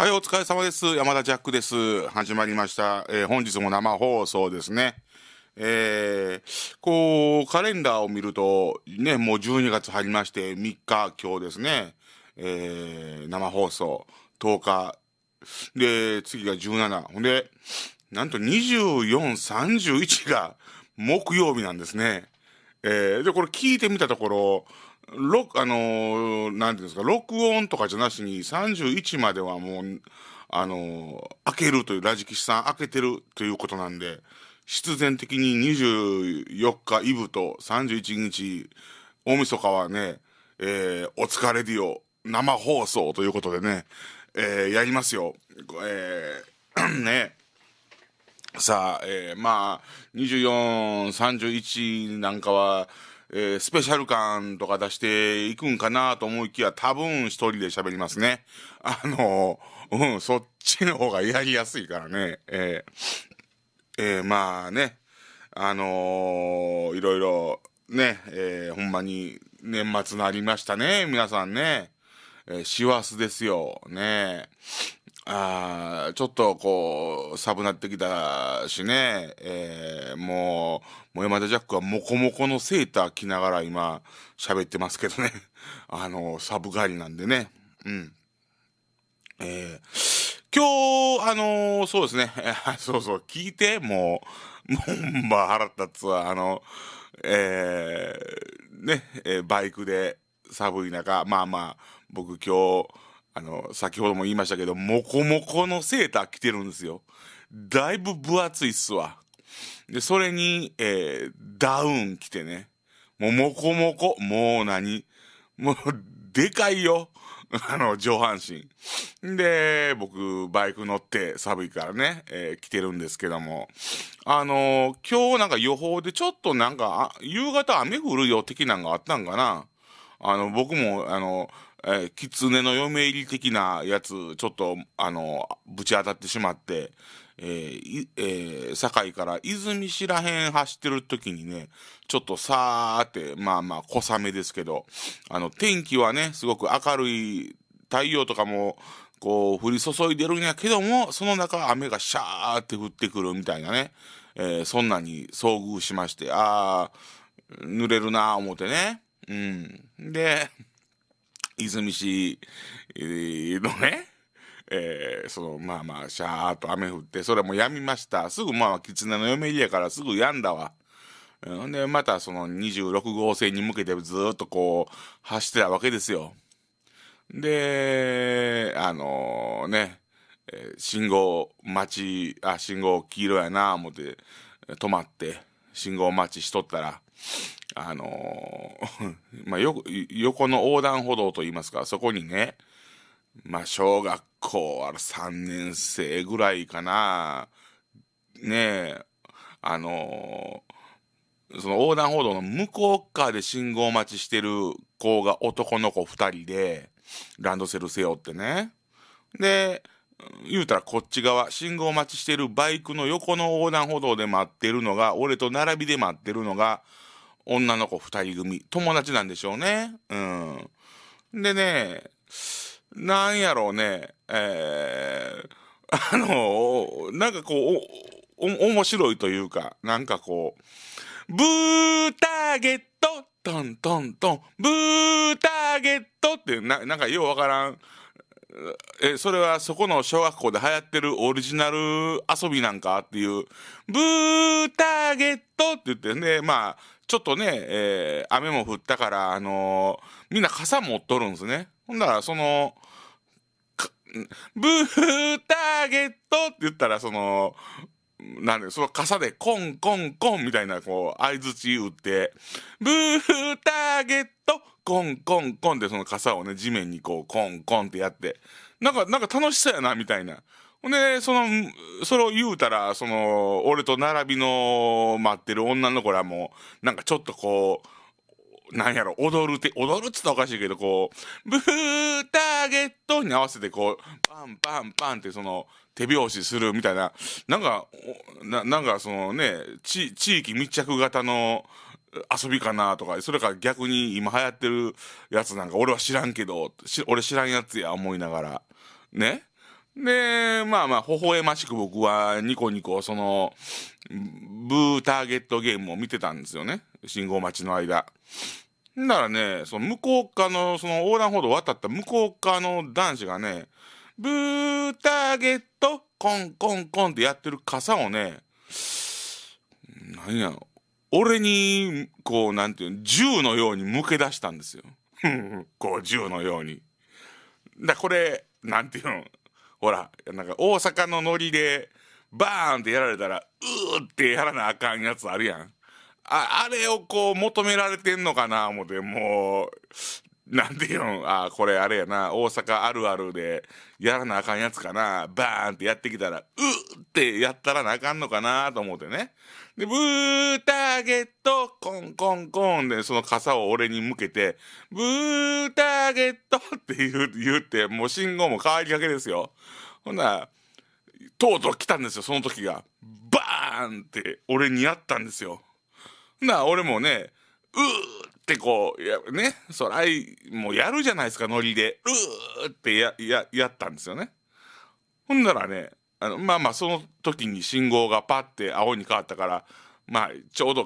はい、お疲れ様です。山田ジャックです。始まりました。えー、本日も生放送ですね。えー、こう、カレンダーを見ると、ね、もう12月入りまして、3日、今日ですね、えー、生放送、10日、で、次が17。ほんで、なんと24、31が木曜日なんですね。えー、で、これ聞いてみたところ、録、あのー、なんていうんですか、録音とかじゃなしに31まではもう、あのー、開けるという、ラジキシさん開けてるということなんで、必然的に24日イブと31日、大晦日はね、えー、お疲れディオ、生放送ということでね、えー、やりますよ。えー、ね。さあ、えー、まあ、24、31なんかは、えー、スペシャル感とか出していくんかなと思いきや、多分一人で喋りますね。あのー、うん、そっちの方がやりやすいからね。えー、えー、まあね、あのいろいろ、ね、えー、ほんまに年末なりましたね、皆さんね。えー、師走ですよ、ね。あちょっとこう、寒なってきたしね、えー、もう、もう山田ジャックはモコモコのセーター着ながら今、喋ってますけどね。あの、サブ帰りなんでね。うん。えー、今日、あのー、そうですね。そうそう、聞いて、もう、もう、まあ、腹立つわ。あの、えー、ね、えー、バイクで寒い中、まあまあ、僕今日、あの、先ほども言いましたけど、モコモコのセーター着てるんですよ。だいぶ分厚いっすわ。で、それに、えー、ダウン着てね。もう、モコモコ、もう何もう、でかいよ。あの、上半身。で、僕、バイク乗って寒いからね、えー、来てるんですけども。あのー、今日なんか予報でちょっとなんか、夕方雨降るよ的なんがあったんかな。あの、僕も、あのー、えー、狐の嫁入り的なやつ、ちょっと、あの、ぶち当たってしまって、えー、えー、堺から泉市らへん走ってる時にね、ちょっとさーって、まあまあ、小雨ですけど、あの、天気はね、すごく明るい、太陽とかも、こう、降り注いでるんやけども、その中、雨がシャーって降ってくるみたいなね、えー、そんなに遭遇しまして、あー、濡れるなー思ってね。うん。で、泉市のね、えー、そのまあまあシャーっと雨降ってそれもやみましたすぐまあ狐の嫁入りやからすぐやんだわ。ほんでまたその26号線に向けてずっとこう走ってたわけですよ。であのー、ね信号待ちあ信号黄色やな思って止まって信号待ちしとったらあのー、まあ、よ、横の横断歩道といいますか、そこにね、まあ、小学校あ3年生ぐらいかな、ねえ、あのー、その横断歩道の向こう側で信号待ちしてる子が男の子2人で、ランドセル背負ってね。で、言うたらこっち側、信号待ちしてるバイクの横の横断歩道で待ってるのが、俺と並びで待ってるのが、女の子2人組友達なんでしょうねうんでねなんやろうねえー、あのなんかこう面白いというかなんかこうブーターゲットトントントンブーターゲットってななんかようわからんえそれはそこの小学校で流行ってるオリジナル遊びなんかっていう、ブーターゲットって言ってね、まあ、ちょっとね、えー、雨も降ったから、あのー、みんな傘持っとるんですね。ほんなら、その、ブーターゲットって言ったら、その、なんで、その傘でコンコンコンみたいな、こう、合図打って、ブーターゲット、コンコンコンってその傘をね、地面にこう、コンコンってやって、なんか、なんか楽しそうやな、みたいな。ほんで、その、それを言うたら、その、俺と並びの待ってる女の子らも、なんかちょっとこう、なんやろ、踊るって、踊るっつったらおかしいけど、こう、ブーターゲットに合わせてこう、パンパンパンってその、手拍子するみたいな、なんか、ななんかそのね、地域密着型の、遊びかなとか、それか逆に今流行ってるやつなんか俺は知らんけど、俺知らんやつや思いながら、ね。で、まあまあ、微笑ましく僕はニコニコ、その、ブーターゲットゲームを見てたんですよね。信号待ちの間。だからね、その向こう側の、その横断歩道渡った向こう側の男子がね、ブーターゲット、コンコンコンってやってる傘をね、なんや、俺に、こう、なんていうの、銃のように向け出したんですよ。こう、銃のように。だこれ、なんていうの、ほら、なんか大阪のノリで、バーンってやられたら、うーってやらなあかんやつあるやん。あ、あれをこう求められてんのかな思て、もう、なんていうの、あ、これあれやな、大阪あるあるで、やらなあかんやつかな、バーンってやってきたら、うーってやったらなあかんのかなと思ってね。で、ブーターゲット、コンコンコンで、その傘を俺に向けて、ブーターゲットって言う、言って、もう信号も変わりかけですよ。ほんなら、とうとう来たんですよ、その時が。バーンって俺にやったんですよ。ほんな、俺もね、うーってこう、やね、そらい、もうやるじゃないですか、ノリで。うーってや、や、やったんですよね。ほんならね、あのまあまあその時に信号がパッて青に変わったからまあちょうど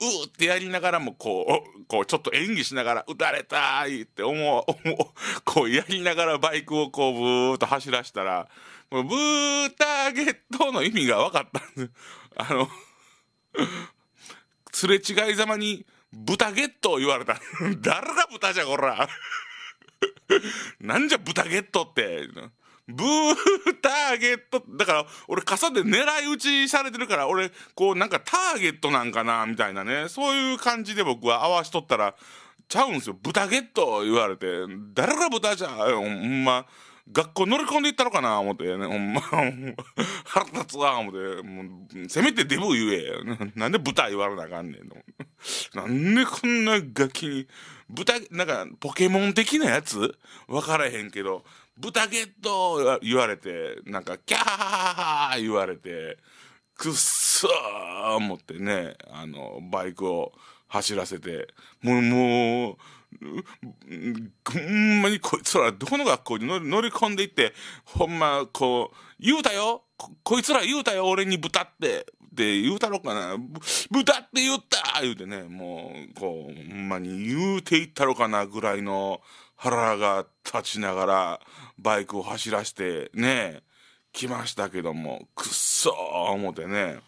うーってやりながらもこう、こうちょっと演技しながら撃たれたーいって 思う、こうやりながらバイクをこうブーっと走らしたら、もうブーターゲットの意味が分かったんで あの、すれ違いざまにブタゲットを言われた。誰ブタじゃこら。なんじゃブタゲットって。ブーターゲット、だから俺傘で狙い撃ちされてるから俺こうなんかターゲットなんかなみたいなね、そういう感じで僕は合わしとったら、ちゃうんすよ、豚ゲット言われて、誰が豚じゃほんま、学校乗り込んでいったのかな思ってね、ほんま、腹立つわ思って、もうせめてデブ言え。なんで豚言われなあかんねんの。なんでこんな楽器に、豚、なんかポケモン的なやつわからへんけど、豚ゲット言われて、なんか、キャー言われて、くっそー思ってね、あの、バイクを走らせて、もう、もう、ほんまにこいつらどこの学校に乗り込んでいって、ほんまこう、言うたよこいつら言うたよ俺に豚って。って言うたろかな豚って言った言うてね、もう、こう、ほんまに言うていったろかなぐらいの、腹が立ちながらバイクを走らせてね来ましたけどもくっそー思てね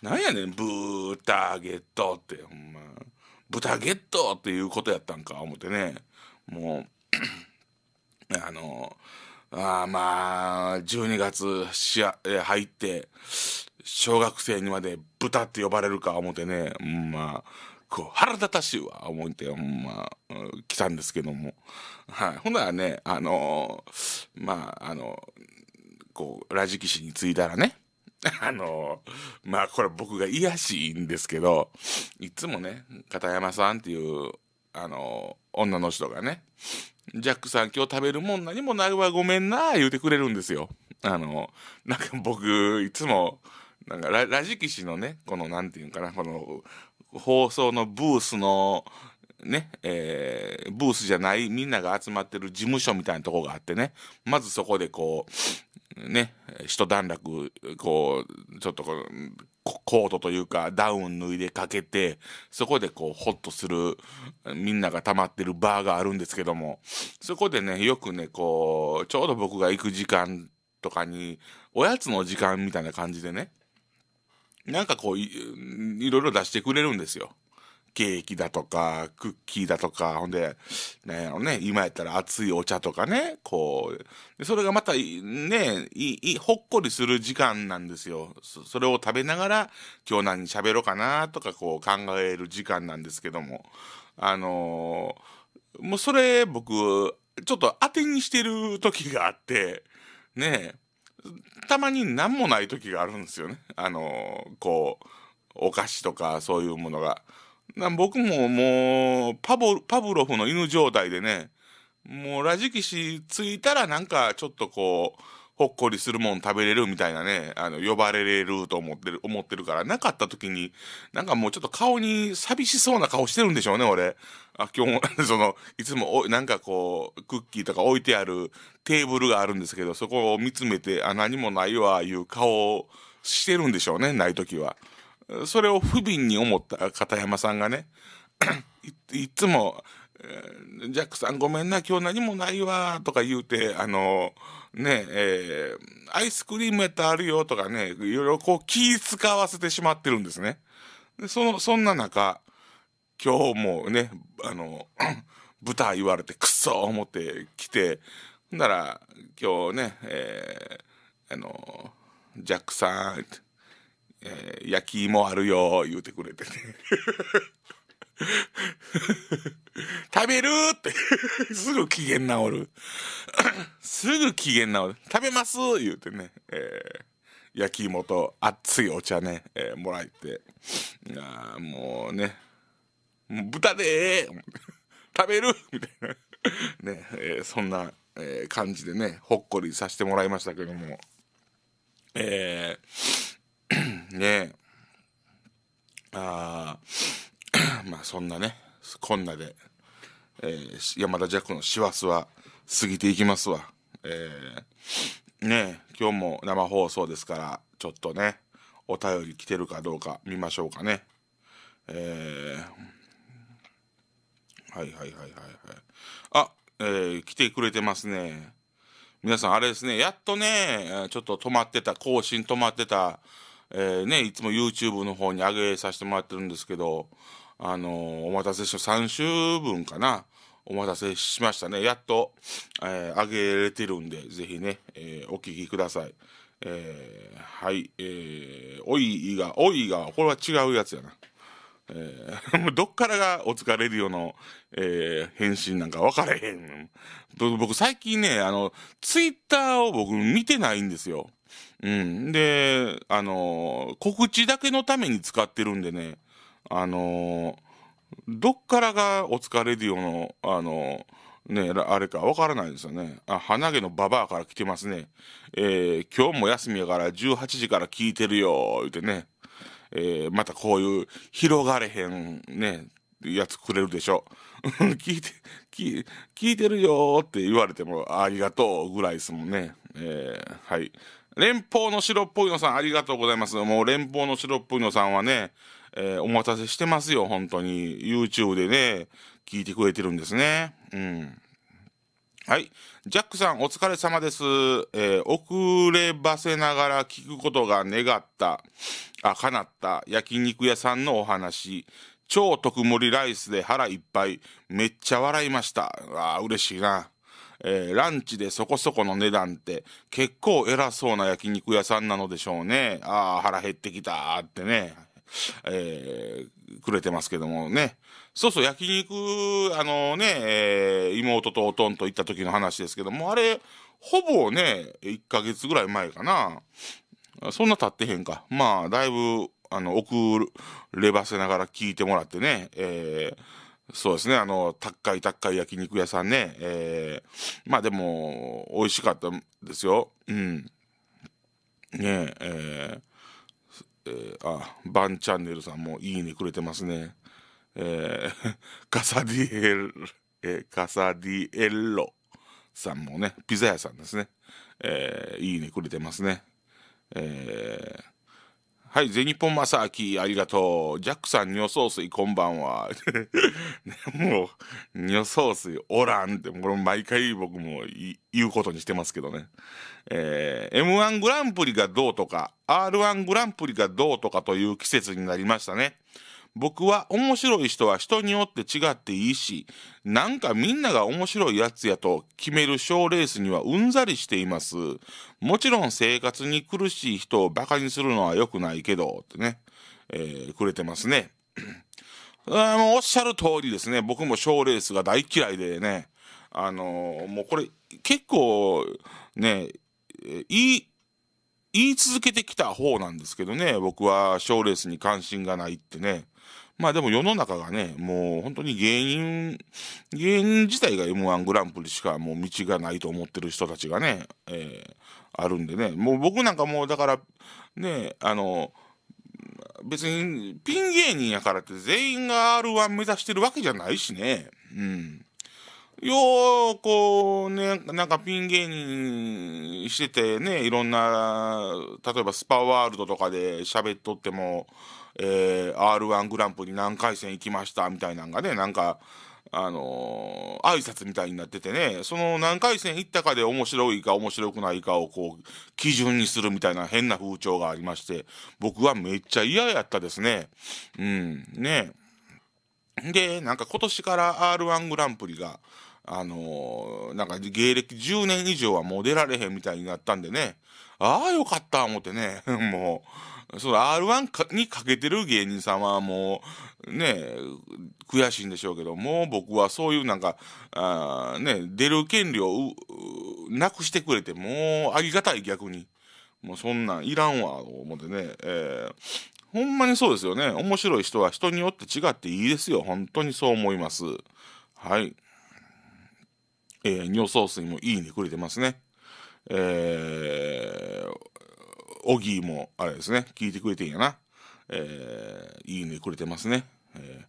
なんやねんブーターゲットってほんま豚ゲットっていうことやったんか思てねもう あのあまあ12月しや入って小学生にまで豚って呼ばれるか思てね、うん、ま構腹立たしいわ思ってほんま来たんですけども、はい、ほんならねあのー、まああのこうラジキシに継いだらね あのー、まあこれ僕が癒やしいんですけどいつもね片山さんっていうあのー、女の人がねジャックさん今日食べるもん何もないわごめんな言うてくれるんですよ。あのなんか僕いつもなんかラジキシのねこの何て言うんかなこの放送のブースのね、えー、ブースじゃないみんなが集まってる事務所みたいなとこがあってね、まずそこでこう、ね、一段落、こう、ちょっとこう、コートというかダウン脱いでかけて、そこでこう、ホッとする、みんなが溜まってるバーがあるんですけども、そこでね、よくね、こう、ちょうど僕が行く時間とかに、おやつの時間みたいな感じでね、なんかこうい、いろいろ出してくれるんですよ。ケーキだとか、クッキーだとか、ほんで、なんやろね、今やったら熱いお茶とかね、こう、それがまた、ね、いいほっこりする時間なんですよそ。それを食べながら、今日何喋ろうかなとか、こう考える時間なんですけども、あのー、もうそれ僕、ちょっと当てにしてる時があって、ねえ、たまに何もない時があるんですよね。あの、こう、お菓子とかそういうものが。僕ももう、パブロフの犬状態でね、もうラジキシついたらなんかちょっとこう、ほっこりするもん食べれるみたいなね、あの、呼ばれると思ってる、思ってるから、なかった時に、なんかもうちょっと顔に寂しそうな顔してるんでしょうね、俺。あ、今日も、その、いつもお、なんかこう、クッキーとか置いてあるテーブルがあるんですけど、そこを見つめて、あ、何もないわ、いう顔をしてるんでしょうね、ない時は。それを不憫に思った片山さんがね、いいつも、ジャックさんごめんな、今日何もないわ、とか言うて、あの、ねえ、ー、アイスクリームやったらあるよとかね、いろいろこう気使わせてしまってるんですね。で、その、そんな中、今日もね、あの、舞 台言われてくっそ思ってきて、ほんなら、今日ね、えー、あの、ジャックさん、えー、焼き芋あるよ、言うてくれてね。食べるって すぐ機嫌治る すぐ機嫌治る。食べます言うてね、えー、焼き芋と熱いお茶ね、えー、もらえて。あもうね、う豚でー 食べるみたいな。ね、えー、そんな、えー、感じでね、ほっこりさせてもらいましたけども。えー、ねああ、まあそんなねこんなで、えー、山田ジャックの師走は過ぎていきますわえー、ね今日も生放送ですからちょっとねお便り来てるかどうか見ましょうかねえー、はいはいはいはいはいあえー、来てくれてますね皆さんあれですねやっとねちょっと止まってた更新止まってたえーね、いつも YouTube の方に上げさせてもらってるんですけど、あのお待たせした3週分かな。お待たせしましたね。やっと、えー、げれてるんで、ぜひね、えー、お聞きください。えー、はい、えー、おいが、おいが、これは違うやつやな。えー、もうどっからがお疲れるよの、えー、返信なんか分からへん。僕最近ね、あの、ツイッターを僕見てないんですよ。うん。で、あの、告知だけのために使ってるんでね、あのどっからがお疲れディオの、あのね、あれかわからないですよね。あ、花毛のババアから来てますね。えー、今日も休みやから18時から聞いてるよ、言うてね。えー、またこういう広がれへんね、やつくれるでしょ。聞いて、聞、聞いてるよって言われてもありがとうぐらいですもんね。えー、はい。連邦の白っぽいのさんありがとうございます。もう連邦の白っぽいのさんはね、えー、お待たせしてますよ、本当に。YouTube でね、聞いてくれてるんですね。うん。はい。ジャックさん、お疲れ様です。えー、遅ればせながら聞くことが願った、あ、叶った焼肉屋さんのお話。超特盛ライスで腹いっぱい。めっちゃ笑いました。あ嬉しいな。えー、ランチでそこそこの値段って結構偉そうな焼肉屋さんなのでしょうね。ああ、腹減ってきたってね。えー、くれてますけどもね。そうそう、焼肉、あのね、えー、妹とおとんと行った時の話ですけども、あれ、ほぼね、1ヶ月ぐらい前かな。そんな経ってへんか。まあ、だいぶ、あの、遅ればせながら聞いてもらってね、えーそうですね、あの、高い高い焼肉屋さんね、えー、まあでも、美味しかったですよ。うん。ねえ、えー、えー、あ、バンチャンネルさんもいいねくれてますね。えー、カサディエル、えー、カサディエッロさんもね、ピザ屋さんですね。えー、いいねくれてますね。えーはい、ゼニポンマサあキ、ありがとう。ジャックさん、尿総水、こんばんは。もう、尿総水、おらんって、これ毎回僕も言うことにしてますけどね。えー、M1 グランプリがどうとか、R1 グランプリがどうとかという季節になりましたね。僕は面白い人は人によって違っていいし、なんかみんなが面白いやつやと決める賞レースにはうんざりしています。もちろん生活に苦しい人をバカにするのは良くないけど、ってね、えー、くれてますね。あおっしゃる通りですね。僕も賞レースが大嫌いでね。あのー、もうこれ結構ね、いい、言い続けてきた方なんですけどね、僕は賞レースに関心がないってね。まあでも世の中がね、もう本当に芸人、芸人自体が M1 グランプリしかもう道がないと思ってる人たちがね、えー、あるんでね、もう僕なんかもうだから、ね、あの、別にピン芸人やからって全員が R1 目指してるわけじゃないしね、うん。よう、こう、ね、なんかピン芸人しててね、いろんな、例えばスパワールドとかで喋っとっても、えー、r 1グランプリ何回戦行きましたみたいなんがねなんかあのー、挨拶みたいになっててね、その何回戦行ったかで面白いか面白くないかをこう、基準にするみたいな変な風潮がありまして、僕はめっちゃ嫌やったですね。うん、ね。で、なんか今年から R1 グランプリが、あのー、なんか芸歴10年以上はもう出られへんみたいになったんでね、ああよかった思ってね、もう、その R1 にかけてる芸人さんはもう、ね、悔しいんでしょうけど、も僕はそういうなんか、あね、出る権利をなくしてくれて、もうありがたい逆に。もうそんなんいらんわ、思ってね。えー、ほんまにそうですよね。面白い人は人によって違っていいですよ。本当にそう思います。はい。えー、尿素水もいいにくれてますね。えーオギーも、あれですね、聞いてくれてんやな。えー、いいねくれてますね。え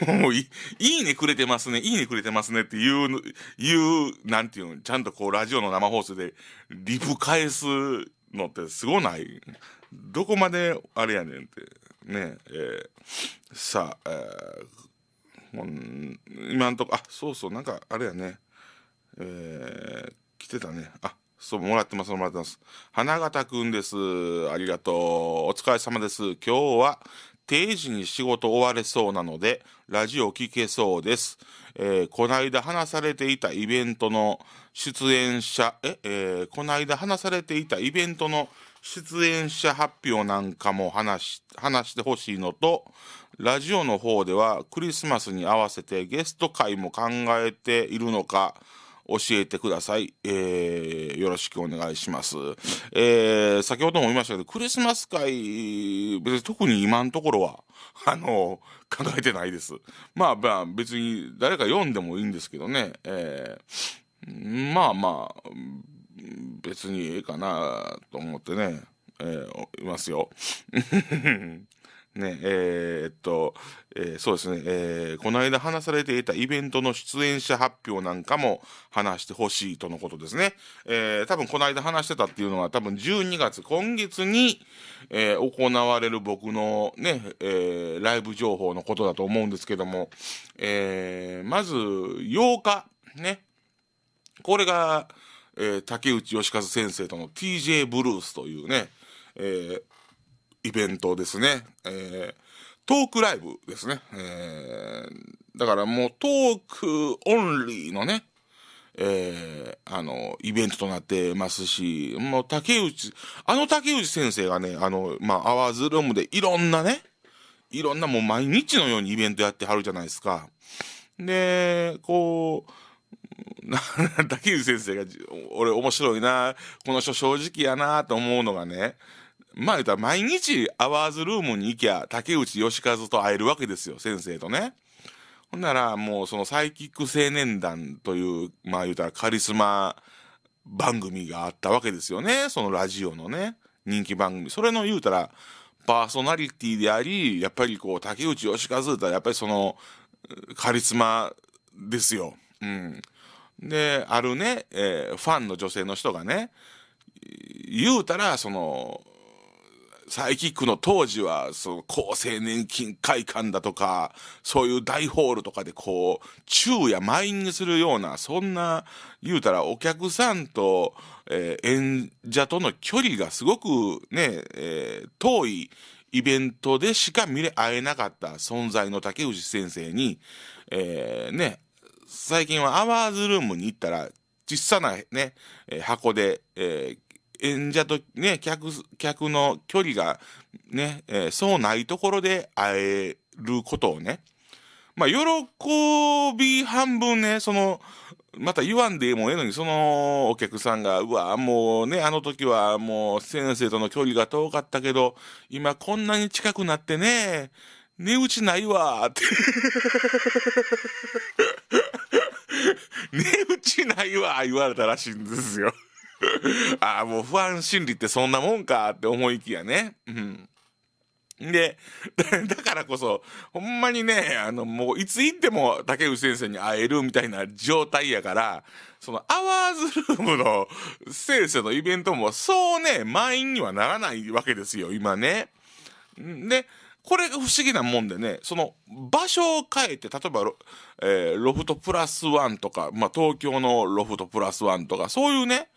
ー、もうい、いいねくれてますね、いいねくれてますねっていう、いう、なんていうの、ちゃんとこう、ラジオの生放送で、リプ返すのってすごないどこまで、あれやねんって。ねえー、さあ、えー、今んとこ、あ、そうそう、なんか、あれやね。えー、来てたね。あ、そう、もらってます、もらってます。花形くんです。ありがとう。お疲れ様です。今日は定時に仕事終われそうなので、ラジオ聞けそうです。えー、こないだ話されていたイベントの出演者、え、えー、こないだ話されていたイベントの出演者発表なんかも話し、話してほしいのと、ラジオの方ではクリスマスに合わせてゲスト会も考えているのか、教えてください。えー、よろしくお願いします。えー、先ほども言いましたけど、クリスマス会、別に特に今のところは、あの、考えてないです。まあまあ、別に誰か読んでもいいんですけどね、えー、まあまあ、別にええかなと思ってね、えー、いますよ。ね、えー、っと、えー、そうですね、えー、この間話されていたイベントの出演者発表なんかも話してほしいとのことですね。えー、多分この間話してたっていうのは多分12月、今月に、え行われる僕のね、えライブ情報のことだと思うんですけども、えまず8日、ね、これが、え竹内義和先生との TJ ブルースというね、えーイベントですね。えー、トークライブですね。えー、だからもうトークオンリーのね、えー、あの、イベントとなってますし、もう竹内、あの竹内先生がね、あの、まあ、アワーズルームでいろんなね、いろんなもう毎日のようにイベントやってはるじゃないですか。で、こう、竹内先生が、俺面白いな、この人正直やなと思うのがね、まあ言うたら毎日アワーズルームに行きゃ竹内義和と会えるわけですよ、先生とね。ほんならもうそのサイキック青年団という、まあ言うたらカリスマ番組があったわけですよね。そのラジオのね、人気番組。それの言うたらパーソナリティであり、やっぱりこう竹内義和とはやっぱりそのカリスマですよ。うん。で、あるね、えー、ファンの女性の人がね、言うたら、その、サイキックの当時は、その、厚生年金会館だとか、そういう大ホールとかでこう、昼夜満員にするような、そんな、言うたらお客さんと、えー、演者との距離がすごくね、えー、遠いイベントでしか見れ合えなかった存在の竹内先生に、えー、ね、最近はアワーズルームに行ったら、小さなね、え箱で、えー演者とね、客、客の距離がね、えー、そうないところで会えることをね、まあ、喜び半分ね、その、また言わんでもええのに、そのお客さんが、うわ、もうね、あの時はもう先生との距離が遠かったけど、今こんなに近くなってね、値打ちないわ、って 値打ちないわ、言われたらしいんですよ ああ、もう不安心理ってそんなもんかって思いきやね。うん。で、だからこそ、ほんまにね、あの、もういつ行っても竹内先生に会えるみたいな状態やから、そのアワーズルームの 先生のイベントもそうね、満員にはならないわけですよ、今ね。で、これが不思議なもんでね、その場所を変えて、例えばロ,、えー、ロフトプラスワンとか、まあ、東京のロフトプラスワンとか、そういうね、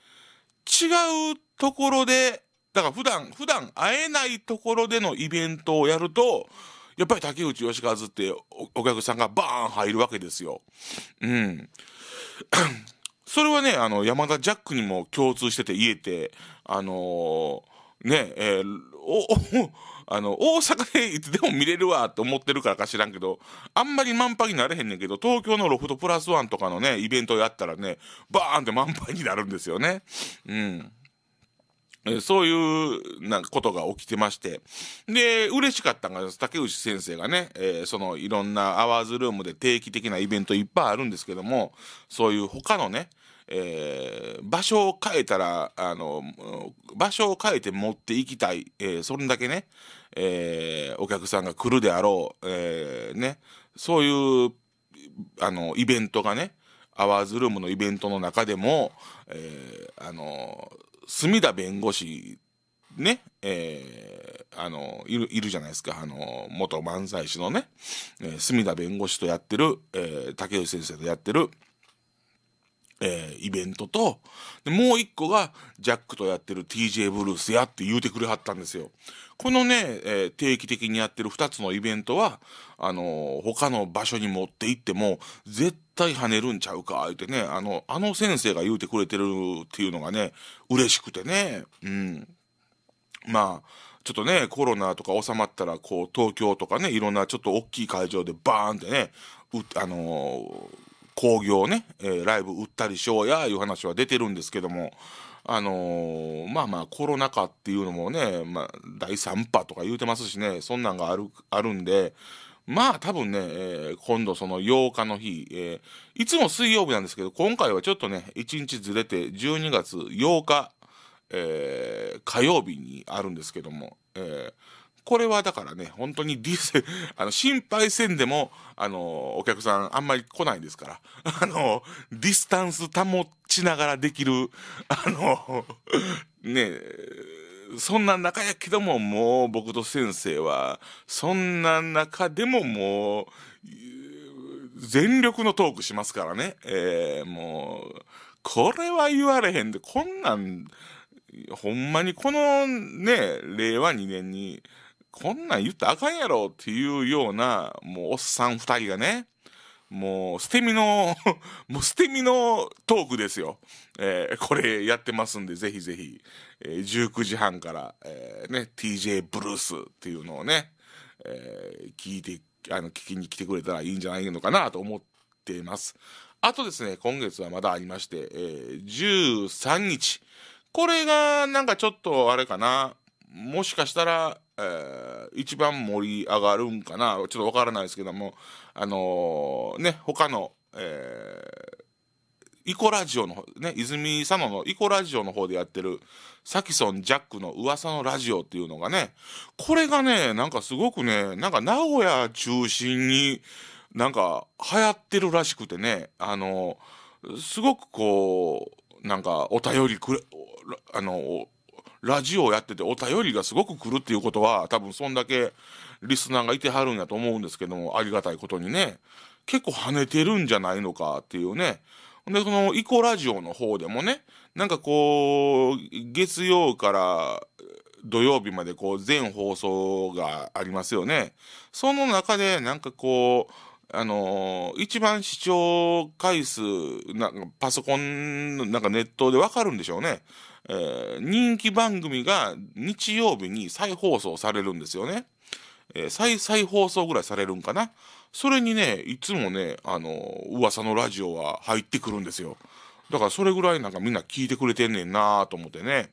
違うところで、だから普段、普段会えないところでのイベントをやると、やっぱり竹内義和ってお客さんがバーン入るわけですよ。うん。それはね、あの、山田ジャックにも共通してて言えて、あのー、ね、えー、お、お、あの、大阪でいつでも見れるわと思ってるからか知らんけど、あんまり満杯になれへんねんけど、東京のロフトプラスワンとかのね、イベントやったらね、バーンって満杯になるんですよね。うん。えそういうなことが起きてまして。で、嬉しかったのが、竹内先生がね、えー、そのいろんなアワーズルームで定期的なイベントいっぱいあるんですけども、そういう他のね、えー、場所を変えたらあの場所を変えて持っていきたい、えー、それだけね、えー、お客さんが来るであろう、えね、そういうあのイベントがねアワーズルームのイベントの中でも、えあの墨田弁護士ね、えー、あのいるいるじゃないですかあの元漫才師のね、え墨田弁護士とやってる、え竹内先生とやってる。えー、イベントと、もう一個が、ジャックとやってる TJ ブルースやって言うてくれはったんですよ。このね、えー、定期的にやってる二つのイベントは、あのー、他の場所に持って行っても、絶対跳ねるんちゃうか、言うてね、あの、あの先生が言うてくれてるっていうのがね、嬉しくてね、うん。まあ、ちょっとね、コロナとか収まったら、こう、東京とかね、いろんなちょっと大きい会場でバーンってね、うあのー興行ね、えー、ライブ売ったりしようや、いう話は出てるんですけども、あのー、まあまあコロナ禍っていうのもね、まあ第3波とか言うてますしね、そんなんがある、あるんで、まあ多分ね、えー、今度その8日の日、えー、いつも水曜日なんですけど、今回はちょっとね、1日ずれて12月8日、えー、火曜日にあるんですけども、えー、これはだからね、本当にディス、あの、心配せんでも、あの、お客さんあんまり来ないですから、あの、ディスタンス保ちながらできる、あの、ね、そんな中やけども、もう僕と先生は、そんな中でももう、全力のトークしますからね。えー、もう、これは言われへんで、こんなん、ほんまにこのね、令和2年に、こんなん言ったらあかんやろっていうような、もうおっさん二人がね、もう捨て身の もう捨て身のトークですよ。えー、これやってますんで、ぜひぜひ、えー、19時半から、えー、ね、TJ ブルースっていうのをね、えー、聞いて、あの、聞きに来てくれたらいいんじゃないのかなと思っています。あとですね、今月はまだありまして、えー、13日。これが、なんかちょっと、あれかな。もしかしたら、えー、一番盛り上がるんかな、ちょっとわからないですけども、あのー、ね、他の、えー、イコラジオの、ね、泉佐野のイコラジオの方でやってる、サキソン・ジャックの噂のラジオっていうのがね、これがね、なんかすごくね、なんか名古屋中心に、なんか流行ってるらしくてね、あのー、すごくこう、なんかお便りくれ、あの、ラジオをやっててお便りがすごく来るっていうことは、多分そんだけリスナーがいてはるんやと思うんですけども、ありがたいことにね、結構跳ねてるんじゃないのかっていうね。で、その、イコラジオの方でもね、なんかこう、月曜から土曜日までこう、全放送がありますよね。その中で、なんかこう、あのー、一番視聴回数、なんかパソコン、なんかネットでわかるんでしょうね。えー、人気番組が日曜日に再放送されるんですよね。えー、再再放送ぐらいされるんかな。それにね、いつもね、あのー、噂のラジオは入ってくるんですよ。だからそれぐらいなんかみんな聞いてくれてんねんなと思ってね。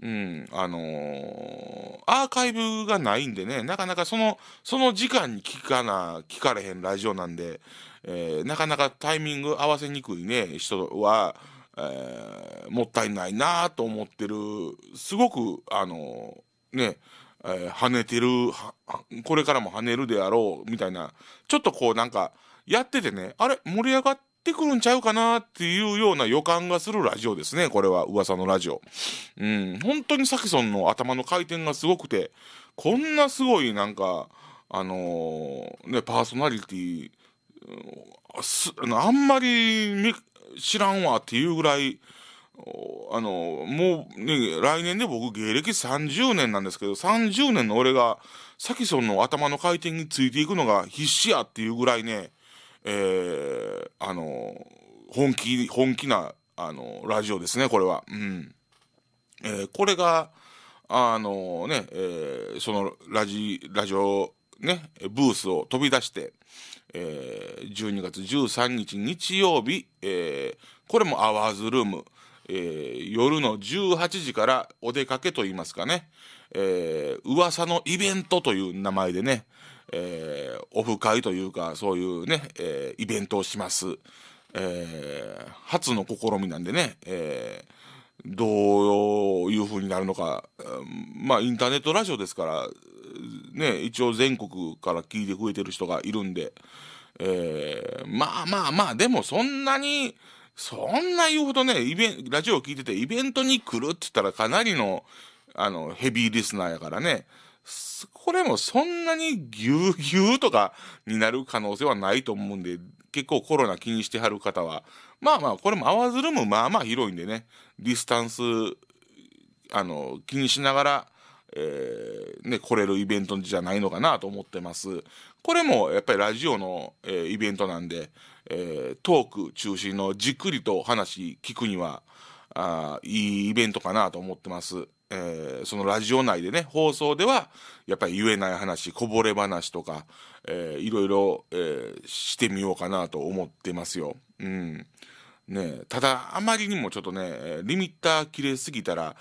うん、あのー、アーカイブがないんでね、なかなかその、その時間に聞かな、聞かれへんラジオなんで、えー、なかなかタイミング合わせにくいね、人は、えー、もったいないなと思ってるすごくあのねえー、跳ねてるこれからも跳ねるであろうみたいなちょっとこうなんかやっててねあれ盛り上がってくるんちゃうかなっていうような予感がするラジオですねこれは噂のラジオうん本当にサキソンの頭の回転がすごくてこんなすごいなんかあのー、ねパーソナリティーあんまり知らんわっていうぐらい、あの、もうね、来年で僕芸歴30年なんですけど、30年の俺が、サキソンの頭の回転についていくのが必死やっていうぐらいね、えー、あの、本気、本気な、あの、ラジオですね、これは。うん。えー、これが、あのね、えー、そのラジ、ラジオ、ね、ブースを飛び出して、えー、12月13日日曜日、えー、これもアワーズルーム、えー、夜の18時からお出かけといいますかね、えー、噂のイベントという名前でね、えー、オフ会というかそういうね、えー、イベントをします、えー、初の試みなんでね、えー、どういう風になるのか、まあインターネットラジオですからね、一応全国から聞いてくれてる人がいるんで、えー、まあまあまあ、でもそんなに、そんな言うほどね、イベンラジオを聞いてて、イベントに来るって言ったらかなりの、あの、ヘビーリスナーやからね、これもそんなにぎゅうぎゅうとかになる可能性はないと思うんで、結構コロナ気にしてはる方は、まあまあ、これも合わずるもまあまあ広いんでね、ディスタンス、あの、気にしながら、えー、ね、来れるイベントじゃないのかなと思ってます。これもやっぱりラジオの、えー、イベントなんで、えー、トーク中心のじっくりと話聞くには、あいいイベントかなと思ってます。えそのラジオ内でね、放送では、やっぱり言えない話、こぼれ話とか、えー、いろいろ、えしてみようかなと思ってますよ。うん。ねただ、あまりにもちょっとね、リミッター切れすぎたら、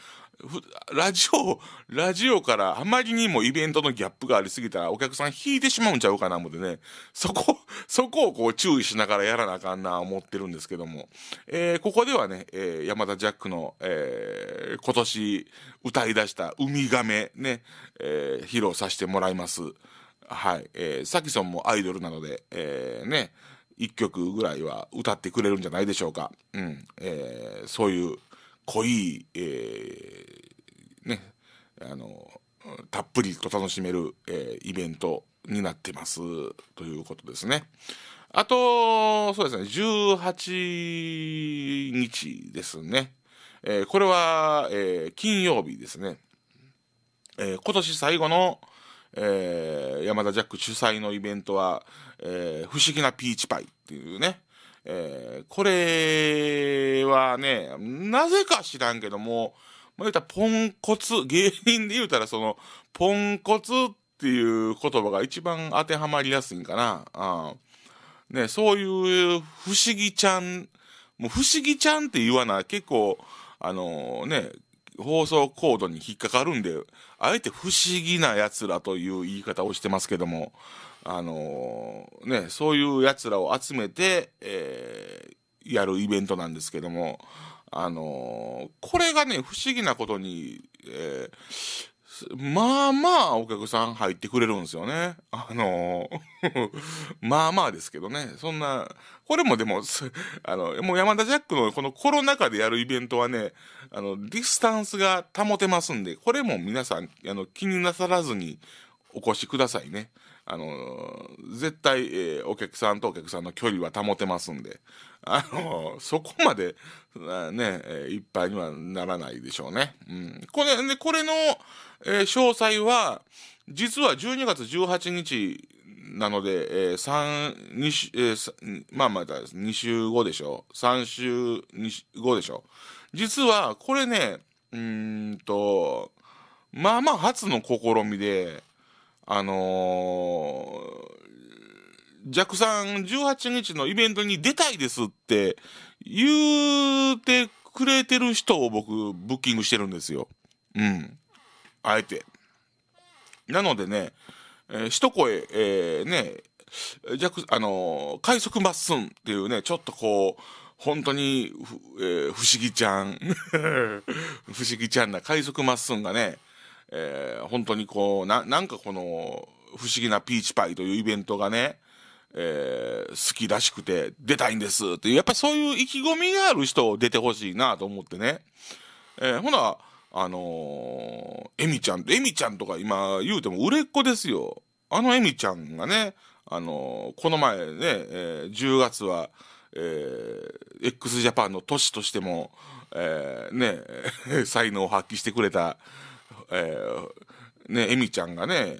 ラジオ、ラジオからあまりにもイベントのギャップがありすぎたらお客さん引いてしまうんちゃうかな思ってね、そこ、そこをこう注意しながらやらなあかんな思ってるんですけども、えー、ここではね、えー、山田ジャックの、えー、今年歌い出したウミガメね、え披露させてもらいます。はい。えー、サキソンもアイドルなので、えね、一曲ぐらいは歌ってくれるんじゃないでしょうか。うん。えー、そういう濃い、えー、ねあのたっぷりと楽しめる、えー、イベントになってますということですね。あと、そうですね、18日ですね。えー、これは、えー、金曜日ですね。えー、今年最後の、えー、山田ジャック主催のイベントは、えー、不思議なピーチパイっていうね、えー、これはね、なぜか知らんけども、まあ、言うたらポンコツ、芸人で言うたらその、ポンコツっていう言葉が一番当てはまりやすいんかな。ね、そういう不思議ちゃん、もう不思議ちゃんって言わな、結構、あのー、ね、放送コードに引っかかるんで、あえて不思議な奴らという言い方をしてますけども、あのー、ね、そういうやつらを集めて、えー、やるイベントなんですけども、あのー、これがね、不思議なことに、えまあまあお客さん入ってくれるんですよね。あの まあまあですけどね。そんな、これもでも、あの、もう山田ジャックのこのコロナ禍でやるイベントはね、あの、ディスタンスが保てますんで、これも皆さん、あの、気になさらずにお越しくださいね。あの絶対、えー、お客さんとお客さんの距離は保てますんで、あのそこまで、ね、えー、いっぱいにはならないでしょうね。うん、これでこれの、えー、詳細は実は12月18日なので、えー、3、2週、えー、まあまあ、2週後でしょ。3週2後でしょ。実は、これね、うんと、まあまあ初の試みで、あのー、ジャクさん18日のイベントに出たいですって言うてくれてる人を僕、ブッキングしてるんですよ。うん。あえて。なのでね、えー、一声、えー、ね、ジャク、あのー、快速まっすんっていうね、ちょっとこう、本当に、えー、不思議ちゃん。不思議ちゃんな快速まっすんがね、えー、本当にこう、な、なんかこの、不思議なピーチパイというイベントがね、えー、好きらしくて出たいんですっていう、やっぱりそういう意気込みがある人を出てほしいなと思ってね。えー、ほな、あのー、エミちゃん、エミちゃんとか今言うても売れっ子ですよ。あのエミちゃんがね、あのー、この前ね、えー、10月は、えー、x ジャパンの都市としても、えー、ね、才能を発揮してくれた、えー、ね、エミちゃんがね、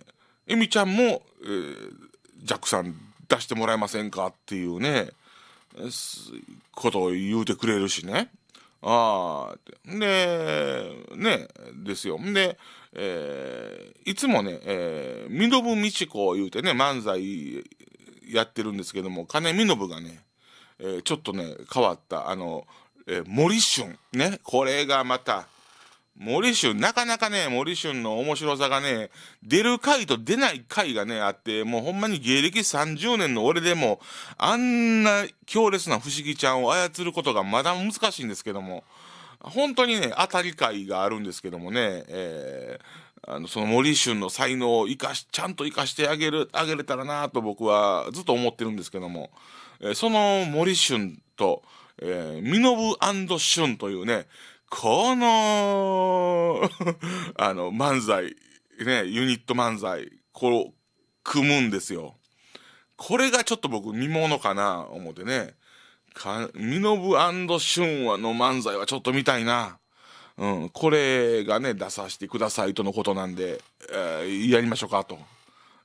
エミちゃんも、えー、ジャックさん出してもらえませんかっていうね、ことを言うてくれるしね。ああ、で、ね、ですよ。で、えー、いつもね、えー、身延美子言うてね、漫才やってるんですけども、金身延がね、えー、ちょっとね、変わった、あの、えー、森春、ね、これがまた、森春、なかなかね、森春の面白さがね、出る回と出ない回がね、あって、もうほんまに芸歴30年の俺でも、あんな強烈な不思議ちゃんを操ることがまだ難しいんですけども、本当にね、当たり回があるんですけどもね、えー、あの、その森春の才能を生かし、ちゃんと生かしてあげる、あげれたらなと僕はずっと思ってるんですけども、えー、その森春と、えー、ミノブ春というね、この あの、漫才、ね、ユニット漫才、こう、組むんですよ。これがちょっと僕見物かな、思ってね。か、みのぶンワの漫才はちょっと見たいな。うん、これがね、出させてくださいとのことなんで、えー、やりましょうかと。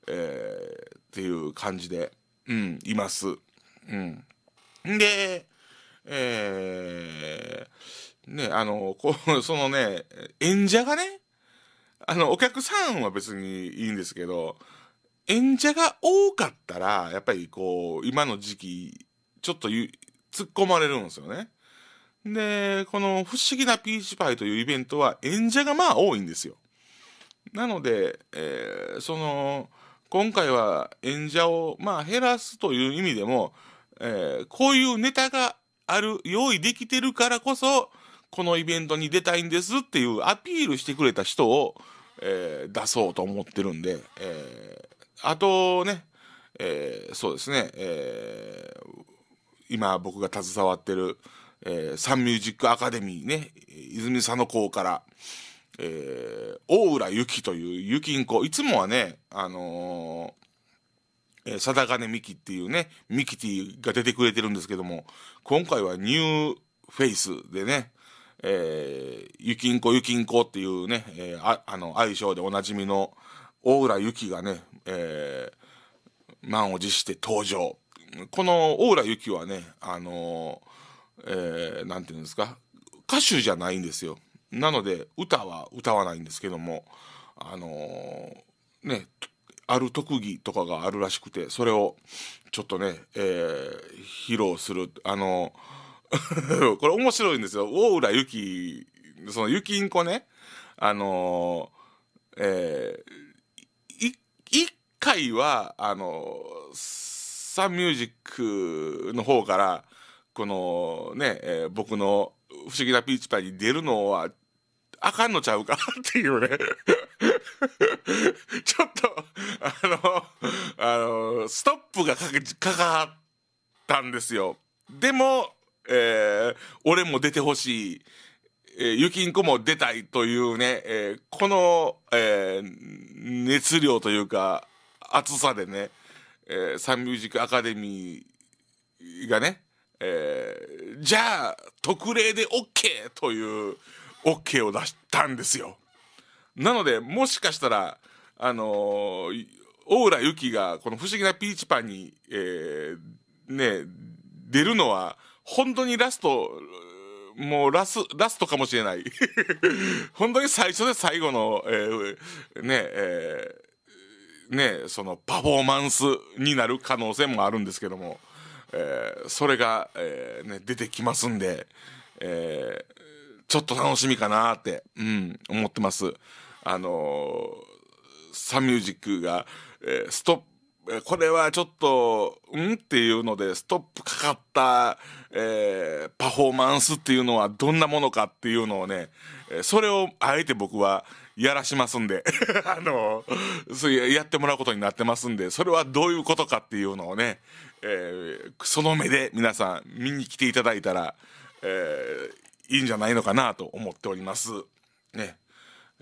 えー、っていう感じで、うん、います。うん。で、えー、ね、あの、こう、そのね、演者がね、あの、お客さんは別にいいんですけど、演者が多かったら、やっぱりこう、今の時期、ちょっと突っ込まれるんですよね。で、この不思議なピーチパイというイベントは演者がまあ多いんですよ。なので、えー、その、今回は演者をまあ減らすという意味でも、えー、こういうネタがある、用意できてるからこそ、このイベントに出たいんですっていうアピールしてくれた人を、えー、出そうと思ってるんで、えー、あとね、えー、そうですね、え今僕が携わってる、えサンミュージックアカデミーね、泉佐野校から、え大浦ゆきというゆきんこ、いつもはね、あのえー、貞金美希っていうね、ミキティが出てくれてるんですけども、今回はニューフェイスでね、えー、ゆきんこゆきんこっていうね、えー、ああの、愛称でおなじみの大浦ゆきがね、えー、満を持して登場。この大浦ゆきはね、あのー、えー、なんていうんですか、歌手じゃないんですよ。なので、歌は歌わないんですけども、あのー、ね、ある特技とかがあるらしくて、それをちょっとね、えー、披露する、あのー これ面白いんですよ。大浦ゆき、そのゆきんこね、あのー、えー、一回は、あのー、サンミュージックの方から、このね、えー、僕の不思議なピーチパイに出るのは、あかんのちゃうかっていうね。ちょっと、あの、あの、ストップがかかかかったんですよ。でも、えー、俺も出てほしい。えー、ゆきんこも出たいというね、えー、この、えー、熱量というか、熱さでね、えー、サンミュージックアカデミーがね、えー、じゃあ、特例で OK という OK を出したんですよ。なので、もしかしたら、あのー、大浦ゆきがこの不思議なピーチパンに、えー、ね、出るのは、本当にラスト、もうラス、ラストかもしれない。本当に最初で最後の、えー、ね、えー、ね、そのパフォーマンスになる可能性もあるんですけども、えー、それが、えー、ね、出てきますんで、えー、ちょっと楽しみかなって、うん、思ってます。あのー、サンミュージックが、えー、ストップこれはちょっと、んっていうので、ストップかかった、えー、パフォーマンスっていうのはどんなものかっていうのをね、それをあえて僕はやらしますんで、あの、そうやってもらうことになってますんで、それはどういうことかっていうのをね、えー、その目で皆さん見に来ていただいたら、えー、いいんじゃないのかなと思っております。ね。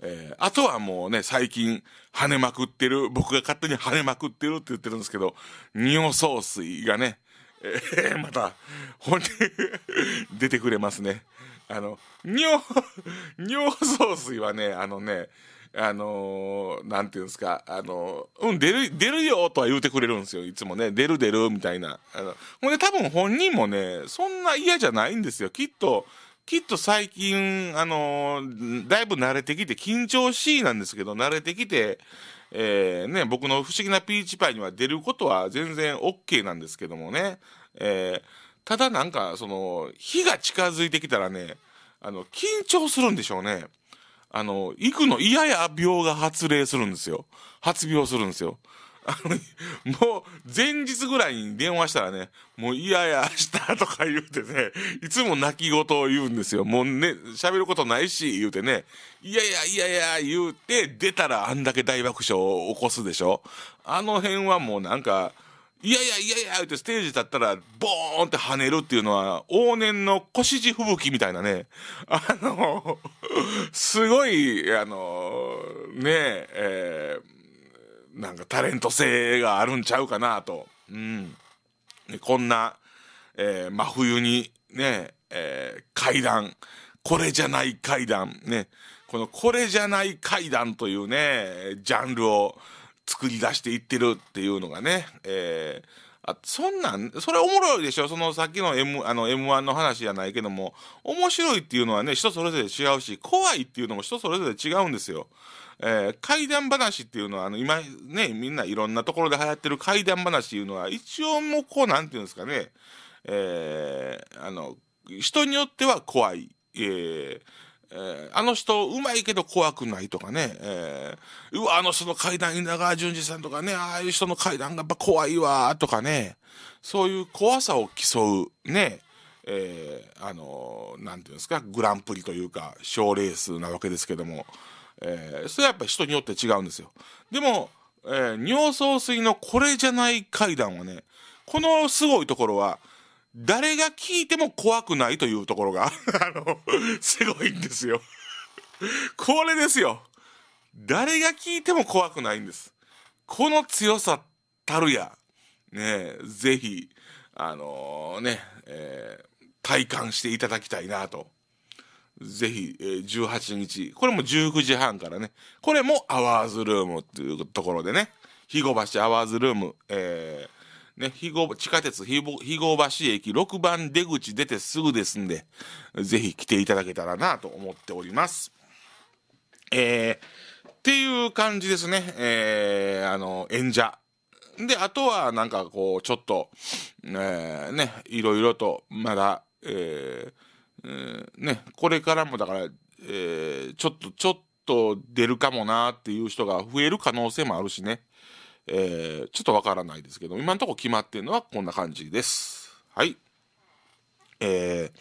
えー、あとはもうね、最近、跳ねまくってる、僕が勝手に跳ねまくってるって言ってるんですけど、尿総水がね、えー、また、本に出てくれますね。あの、尿、尿総水はね、あのね、あのー、なんていうんですか、あのー、うん、出る、出るよとは言うてくれるんですよ、いつもね。出る出る、みたいな。あの、ほんで多分本人もね、そんな嫌じゃないんですよ。きっと、きっと最近、あのー、だいぶ慣れてきて、緊張しいなんですけど、慣れてきて、えー、ね、僕の不思議なピーチパイには出ることは全然 OK なんですけどもね、えー、ただなんか、その、日が近づいてきたらね、あの、緊張するんでしょうね。あの、行くの嫌や病が発令するんですよ。発病するんですよ。あの、もう前日ぐらいに電話したらね、もういやいや明日とか言うてね、いつも泣き言を言うんですよ。もうね、喋ることないし、言うてね、いやいやいやいや言うて、出たらあんだけ大爆笑を起こすでしょ。あの辺はもうなんか、いやいやいやいや言うてステージ立ったら、ボーンって跳ねるっていうのは、往年の小指吹雪みたいなね、あの、すごい、あの、ねえ、えーなんかタレント性があるんちゃうかなと、うん、こんな、えー、真冬にね、えー、階段これじゃない階段ねこの「これじゃない階段」というねジャンルを作り出していってるっていうのがね、えー、あそんなんそれおもろいでしょそのさっきの m あの m 1の話じゃないけども面白いっていうのはね人それぞれ違うし怖いっていうのも人それぞれ違うんですよ。えー、怪談話っていうのは、あの、今ね、みんないろんなところで流行ってる怪談話っていうのは、一応もうこう、なんていうんですかね、えー、あの、人によっては怖い。えーえー、あの人うまいけど怖くないとかね、えー、うわ、あの人の怪談稲川淳二さんとかね、ああいう人の怪談がやっぱ怖いわとかね、そういう怖さを競う、ね、えー、あのー、なんていうんですか、グランプリというか、賞レースなわけですけども、えー、それはやっぱ人によって違うんですよでも、えー、尿素水のこれじゃない階段はねこのすごいところは誰が聞いても怖くないというところが あのすごいんですよこれですよ誰が聞いても怖くないんですこの強さたるやねぜひあのー、ね、えー、体感していただきたいなとぜひ、えー、18日、これも19時半からね、これもアワーズルームっていうところでね、肥後橋アワーズルーム、えー、ね、地下鉄肥後橋駅6番出口出てすぐですんで、ぜひ来ていただけたらなと思っております。えー、っていう感じですね、えー、あの、演者。で、あとはなんかこう、ちょっと、えー、ね、いろいろと、まだ、えー、えね、これからもだから、えー、ちょっとちょっと出るかもなっていう人が増える可能性もあるしね、えー、ちょっとわからないですけど今のところ決まってるのはこんな感じですはいえ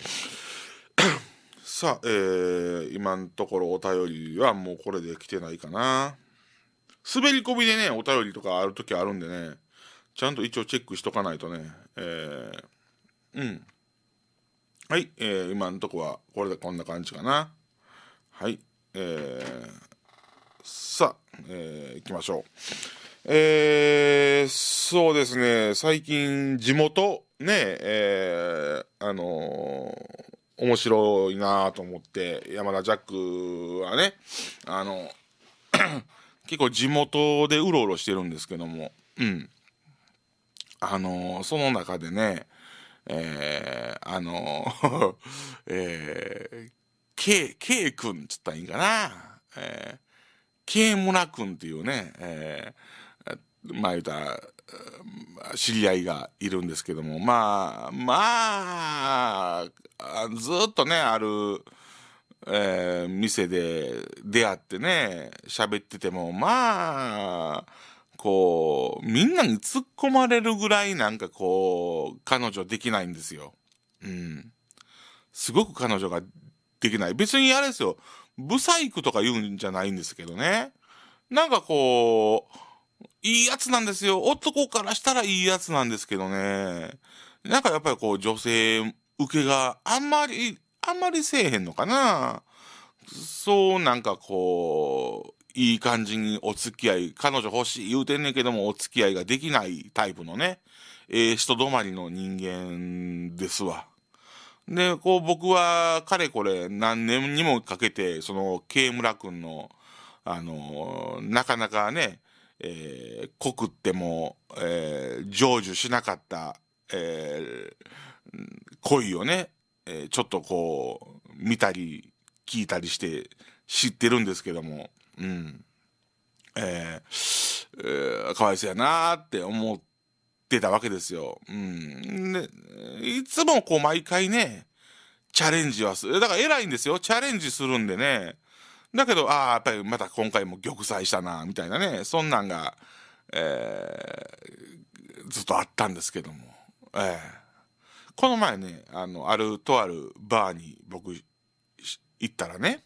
さあ、えー、今のところお便りはもうこれで来てないかな滑り込みでねお便りとかある時あるんでねちゃんと一応チェックしとかないとねえー、うんはい、えー、今のとこはこれでこんな感じかな。はい、えー、さあ、えー、いきましょう。えー、そうですね、最近地元ね、えー、あのー、面白いなと思って、山田ジャックはね、あの、結構地元でうろうろしてるんですけども、うん。あのー、その中でね、えー、あの えー、K、K 君っつったらいいんかな、えー、K 村君っていうね、えー、まあ言うたら、知り合いがいるんですけども、まあ、まあ、ずっとね、ある、えー、店で出会ってね、喋ってても、まあ、こう、みんなに突っ込まれるぐらいなんかこう、彼女できないんですよ。うん。すごく彼女ができない。別にあれですよ。ブサイクとか言うんじゃないんですけどね。なんかこう、いいやつなんですよ。男からしたらいいやつなんですけどね。なんかやっぱりこう女性受けがあんまり、あんまりせえへんのかな。そうなんかこう、いい感じにお付き合い、彼女欲しい言うてんねんけども、お付き合いができないタイプのね、えー、人止まりの人間ですわ。で、こう僕は、かれこれ何年にもかけて、その、K 村くんの、あのー、なかなかね、えー、濃くっても、えー、成就しなかった、えー、恋をね、えー、ちょっとこう、見たり、聞いたりして知ってるんですけども、うん。えー、えー、かわいそうやなって思ってたわけですよ。うん。で、いつもこう毎回ね、チャレンジはする。だから偉いんですよ。チャレンジするんでね。だけど、ああ、やっぱりまた今回も玉砕したな、みたいなね。そんなんが、えー、ずっとあったんですけども。えー、この前ね、あの、あるとあるバーに僕行ったらね、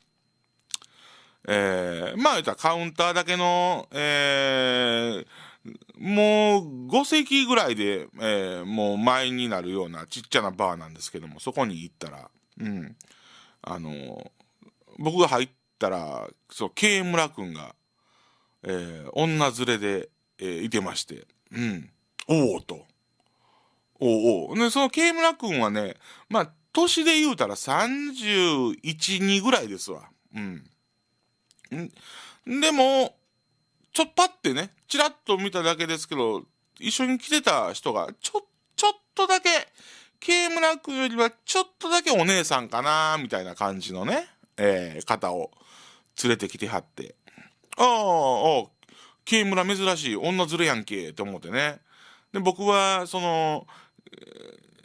えー、まあ言ったらカウンターだけの、えー、もう5席ぐらいで、えー、もう前になるようなちっちゃなバーなんですけども、そこに行ったら、うん、あの、僕が入ったら、そう、K 村くんが、えー、女連れで、えー、いてまして、うん、おおと。おおで、その K 村くんはね、まあ、年で言うたら31、2ぐらいですわ。うん。でも、ちょっぱってね、ちらっと見ただけですけど、一緒に来てた人が、ちょ、ちょっとだけ、ケ村君よりはちょっとだけお姉さんかな、みたいな感じのね、えー、方を連れてきてはって、ああ、ケ村珍しい、女ずるやんけ、って思ってね。で、僕は、その、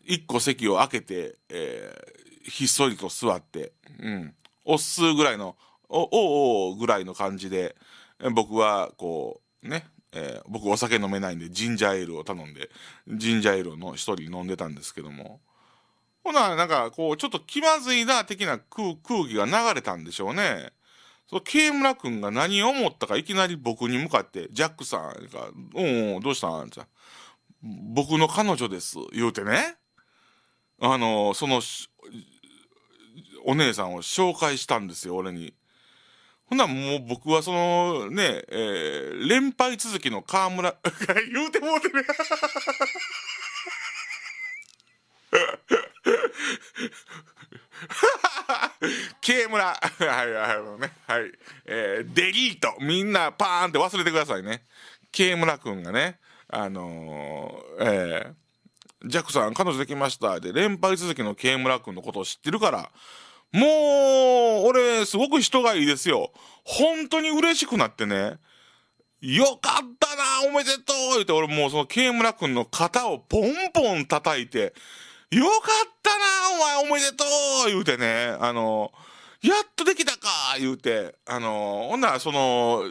1個席を空けて、えー、ひっそりと座って、うん、おっすーぐらいのおおおぐらいの感じで僕はこうね、えー、僕お酒飲めないんでジンジャーエールを頼んでジンジャーエールをの一人飲んでたんですけどもほななんかこうちょっと気まずいな的な空気が流れたんでしょうね。その慶村君が何を思ったかいきなり僕に向かって「ジャックさん」が「うんどうしたん?」って僕の彼女です」言うてねあのそのお姉さんを紹介したんですよ俺に。ほんなもう僕はそのね、えー、連敗続きの河村、言うてもうてる。K 村はいはいはいねはいえー、デリートみんなパーンって忘れてくださいね K 村くんがねあのー、えー、ジャックさん彼女できましたで連敗続きの K 村くんのことを知ってるからもう、俺、すごく人がいいですよ。本当に嬉しくなってね。よかったなおめでとう言って、俺もうその、ケイムラ君の肩をポンポン叩いて、よかったなお前おめでとう言うてね、あの、やっとできたか言うて、あの、ほんならその、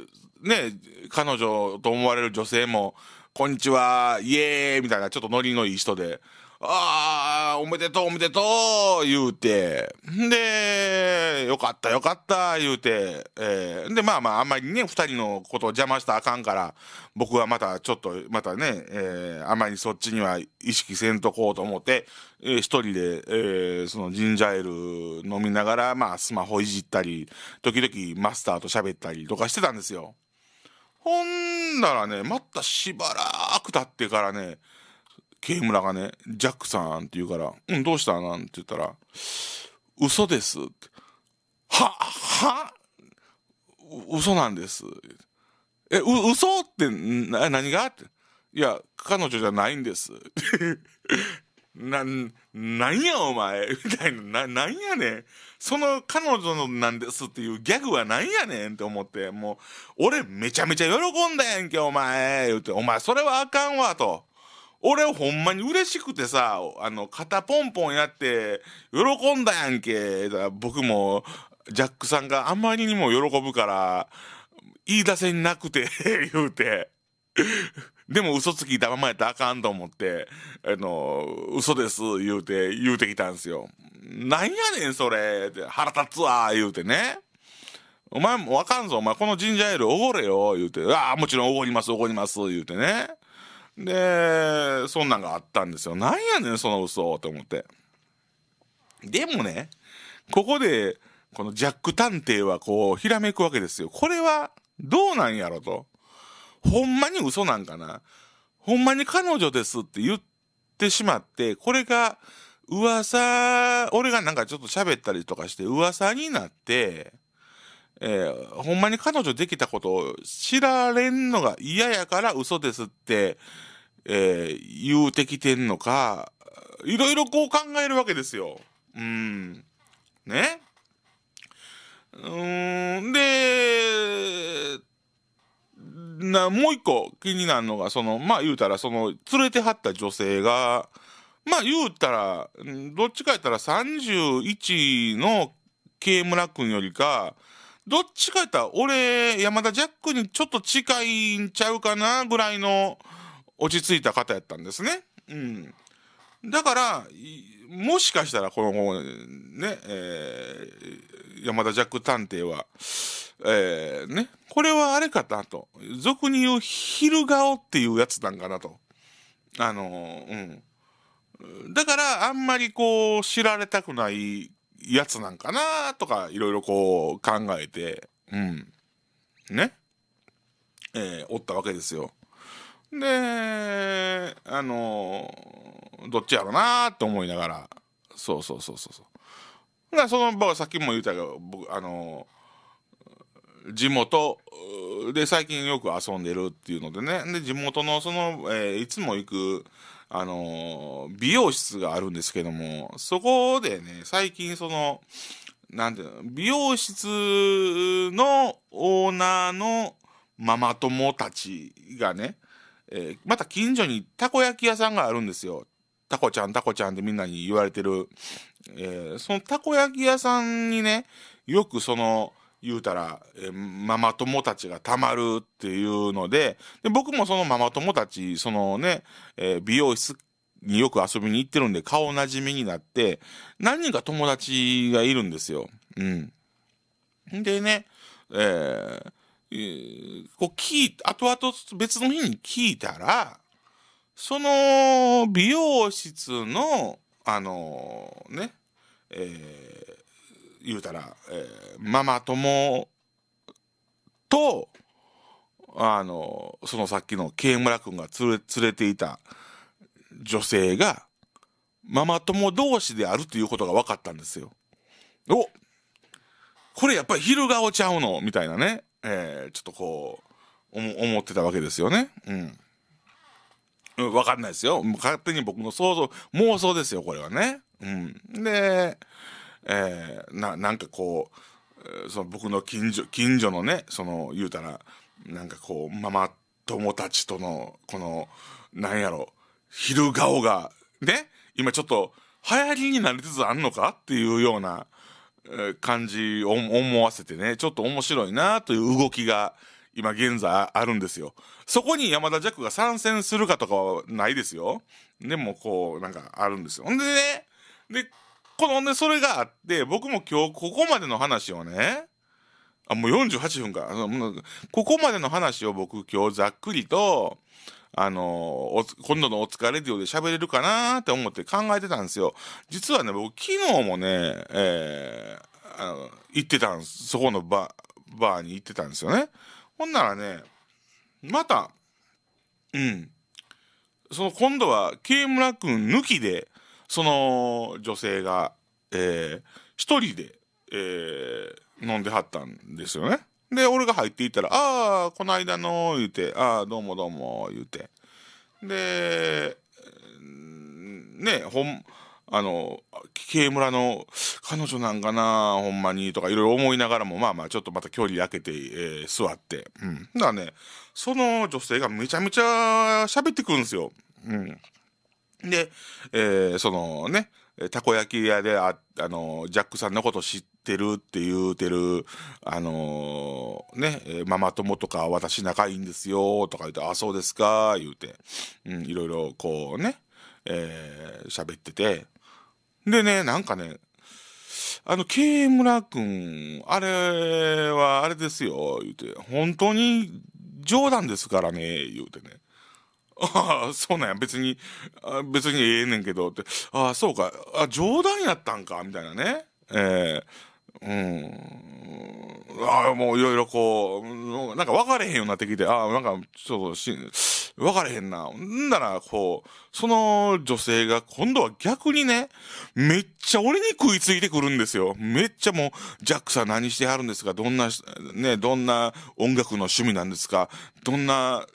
ね、彼女と思われる女性も、こんにちは、イエーイみたいな、ちょっとノリのいい人で、ああ、おめでとう、おめでとう、言うて。で、よかった、よかった、言うて。えー、で、まあまあ、あんまりね、二人のことを邪魔したらあかんから、僕はまたちょっと、またね、えー、あんまりそっちには意識せんとこうと思って、えー、一人で、えー、そのジンジャエール飲みながら、まあ、スマホいじったり、時々マスターと喋ったりとかしてたんですよ。ほんならね、またしばらく経ってからね、K 村がね、ジャックさんって言うから、うん、どうしたなんて言ったら、嘘ですって。は、は嘘なんです。え、う、嘘ってな、何がって。いや、彼女じゃないんです。な、なんやお前 みたいな、な、なんやねん。その彼女のなんですっていうギャグはなんやねんって思って、もう、俺めちゃめちゃ喜んだやんけ、お前言うて、お前それはあかんわ、と。俺ほんまに嬉しくてさ、あの、肩ポンポンやって、喜んだやんけ。僕も、ジャックさんがあまりにも喜ぶから、言い出せなくて 言うて。でも嘘つきだまやったらあかんと思って、あの、嘘です言うて、言うてきたんですよ。なんやねんそれって腹立つわ言うてね。お前もわかんぞ、お前このジンジャーエールおごれよ言うて、ああ、もちろんおごりますおごります言うてね。で、そんなんがあったんですよ。なんやねん、その嘘と思って。でもね、ここで、このジャック探偵はこう、ひらめくわけですよ。これは、どうなんやろと。ほんまに嘘なんかな。ほんまに彼女ですって言ってしまって、これが、噂、俺がなんかちょっと喋ったりとかして、噂になって、えー、ほんまに彼女できたことを知られんのが嫌やから嘘ですって、えー、言うてきてんのか、いろいろこう考えるわけですよ。うん。ねうん、で、な、もう一個気になるのが、その、まあ言うたら、その、連れてはった女性が、まあ言うたら、どっちかやったら31の K 村君よりか、どっちかやったら、俺、山田ジャックにちょっと近いんちゃうかな、ぐらいの落ち着いた方やったんですね。うん。だから、もしかしたら、この、ね、えー、山田ジャック探偵は、えー、ね、これはあれかなと。俗に言う、昼顔っていうやつなんかなと。あのー、うん。だから、あんまりこう、知られたくないやつなんかなとかいろいろこう考えて、うん。ね。えー、おったわけですよ。で、あのー、どっちやろなって思いながら、そうそうそうそうそう。だその、はさっきも言ったけど、僕、あのー、地元で最近よく遊んでるっていうのでね、で、地元のその、えー、いつも行く、あの美容室があるんですけども、そこでね、最近その、なんていうの、美容室のオーナーのママ友たちがね、えー、また近所にたこ焼き屋さんがあるんですよ。たこちゃん、たこちゃんってみんなに言われてる。えー、そのたこ焼き屋さんにね、よくその、言うたら、えママ友たちがたまるっていうのでで僕もそのママ友たちそのね、えー、美容室によく遊びに行ってるんで顔なじみになって何人か友達がいるんですよ。うん、でね、えー、こう聞い後々別の日に聞いたらその美容室のあのー、ね、えー言うたら、えー、ママ友と、あの、そのさっきの慶村君が連れ連れていた女性が、ママ友同士であるということが分かったんですよ。おこれやっぱり昼顔ちゃうのみたいなね、えー、ちょっとこう、思ってたわけですよね。うん。分かんないですよ。勝手に僕の想像、妄想ですよ、これはね。うん。で、えー、ななんかこうその僕の近所近所のねその言うたらなんかこうママ友達とのこのなんやろ昼顔がね今ちょっと流行りになりつつあんのかっていうような感じを思わせてねちょっと面白いなという動きが今現在あるんですよ。そこに山田ジャックが参戦するかとかはないですよ。でもこうなんかあるんですよ。ほんでねでこのね、それがあって、僕も今日ここまでの話をね、あ、もう48分か。ここまでの話を僕今日ざっくりと、あの、今度のお疲れデオで喋れるかなって思って考えてたんですよ。実はね、僕昨日もね、えー、あの行ってたんです。そこのババーに行ってたんですよね。ほんならね、また、うん。その今度は、K 村くん抜きで、その女性が、えー、一人で、えー、飲んではったんですよね。で、俺が入っていったら、ああ、この間の、言うて、ああ、どうもどうも、言うて。で、ね、ほん、あの、慶村の彼女なんかな、ほんまに、とかいろいろ思いながらも、まあまあ、ちょっとまた距離開けて、えー、座って。うん。だからね、その女性がめちゃめちゃ喋ってくるんですよ。うん。で、えー、そのね、たこ焼き屋であ、あの、ジャックさんのこと知ってるって言うてる、あのー、ね、ママ友とか私仲いいんですよとか言って、あ、そうですか、言うて、うん、いろいろこうね、えー、喋ってて。でね、なんかね、あの、K 村君あれはあれですよ、言うて、本当に冗談ですからね、言うてね。ああ、そうなんや。別に、あ別にええねんけどって。ああ、そうか。あ冗談やったんか、みたいなね。ええー、うん。ああ、もういろいろこう、なんか分かれへんようになってきて、ああ、なんかちょっとし、分かれへんな。んなら、こう、その女性が今度は逆にね、めっちゃ俺に食いついてくるんですよ。めっちゃもう、ジャックさん何してはるんですかどんな、ね、どんな音楽の趣味なんですかどんな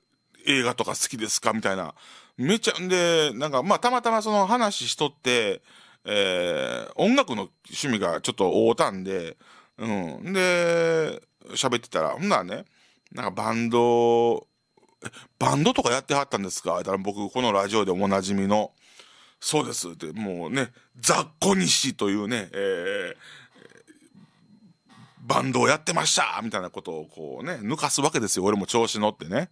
映画とか好きですかみたいな。めちゃ、んで、なんか、まあ、たまたまその話しとって、えー、音楽の趣味がちょっと合うたんで、うん。で、喋ってたら、ほんならね、なんかバンド、バンドとかやってはったんですかだから僕、このラジオでおなじみの、そうですって、もうね、雑魚コニというね、えー、バンドをやってましたみたいなことをこうね、抜かすわけですよ。俺も調子乗ってね。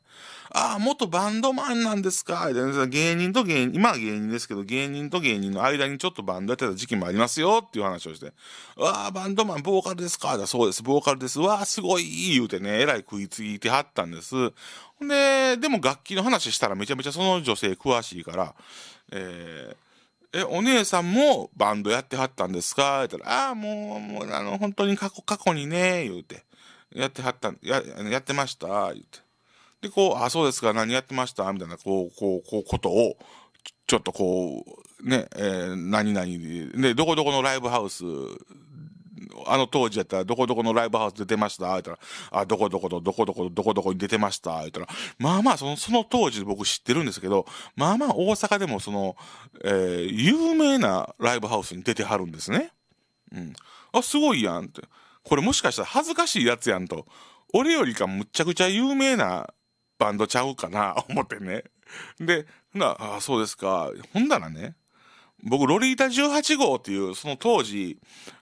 ああ、元バンドマンなんですか。芸人と芸人、今は芸人ですけど、芸人と芸人の間にちょっとバンドやってた時期もありますよっていう話をして、ああ、バンドマン、ボーカルですか。そうです、ボーカルです。わあ、すごい言うてね、えらい食いついてはったんです。で、でも楽器の話したらめちゃめちゃその女性詳しいから、えーえ、お姉さんもバンドやってはったんですか言ったら、ああ、もう、もう、あの、本当に過去、過去にね、言うて、やってはったん、や、やってました、言うて。で、こう、あ、そうですか、何やってましたみたいな、こう、こう、こう、ことを、ちょっとこう、ね、えー、何々で、で、どこどこのライブハウスあの当時やったら、どこどこのライブハウス出てました言ったら、あ、どこどことどこどこどこどこに出てました言ったら、まあまあその、その当時僕知ってるんですけど、まあまあ大阪でもその、えー、有名なライブハウスに出てはるんですね。うん。あ、すごいやんって。これもしかしたら恥ずかしいやつやんと。俺よりかむちゃくちゃ有名なバンドちゃうかな、思ってね。で、ほな、ああ、そうですか。ほんだらね、僕、ロリータ18号っていう、その当時、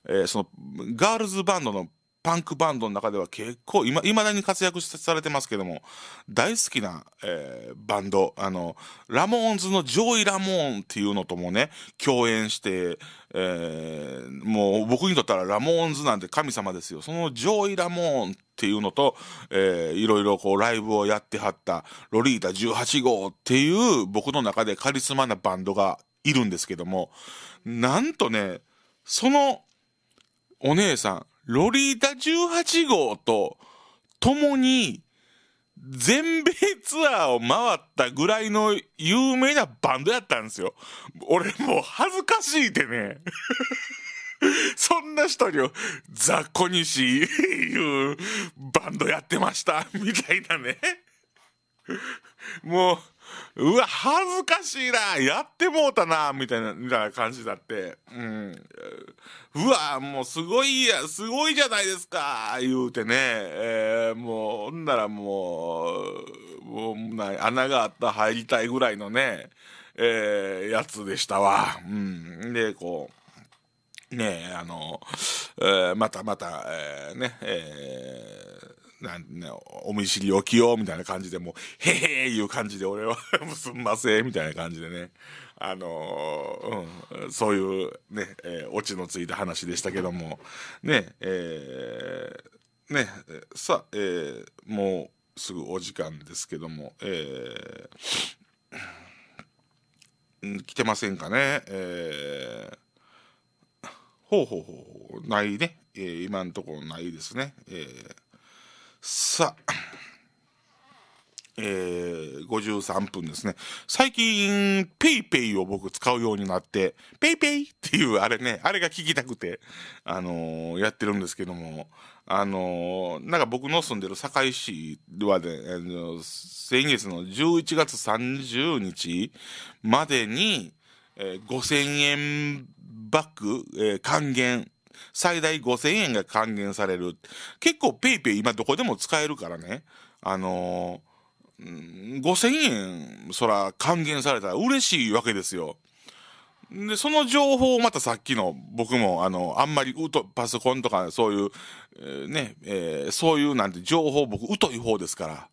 えー、その、ガールズバンドのパンクバンドの中では結構、いま、だに活躍されてますけども、大好きな、えー、バンド、あの、ラモーンズのジョイ・ラモーンっていうのともね、共演して、えー、もう僕にとったらラモーンズなんて神様ですよ。そのジョイ・ラモーンっていうのと、えー、いろいろこうライブをやってはったロリータ18号っていう僕の中でカリスマなバンドがいるんですけども、なんとね、そのお姉さん、ロリータ18号と共に全米ツアーを回ったぐらいの有名なバンドやったんですよ。俺もう恥ずかしいでね。そんな人に、雑魚にしいうバンドやってました、みたいなね。もう、うわ、恥ずかしいな、やってもうたな、みたいな、みたいな感じだって、うん、うわ、もうすごいや、すごいじゃないですか、言うてね、えー、もう、ほんならもう、もうな穴があった入りたいぐらいのね、えー、やつでしたわ。うん、で、こう、ねえ、あの、えー、またまた、えー、ね、えなんね、お見知りおきよ、うみたいな感じで、もう、へへーいう感じで、俺は すんません、みたいな感じでね。あのー、うん、そういうね、えー、オチのついた話でしたけども、ね、えー、ね、さあ、えー、もうすぐお時間ですけども、えー、来てませんかね、えー、ほうほうほう、ないね、えー、今んところないですね、えーさあ、えー、53分ですね。最近、ペイペイを僕使うようになって、ペイペイっていうあれね、あれが聞きたくて、あのー、やってるんですけども、あのー、なんか僕の住んでる堺市ではね、あの先月の11月30日までに、えー、5000円バック、え還元、最大5000円が還元される。結構 PayPay 今どこでも使えるからね。あのー、5000円、そら還元されたら嬉しいわけですよ。で、その情報をまたさっきの僕も、あの、あんまりうと、パソコンとかそういう、えー、ね、えー、そういうなんて情報僕疎い方ですから。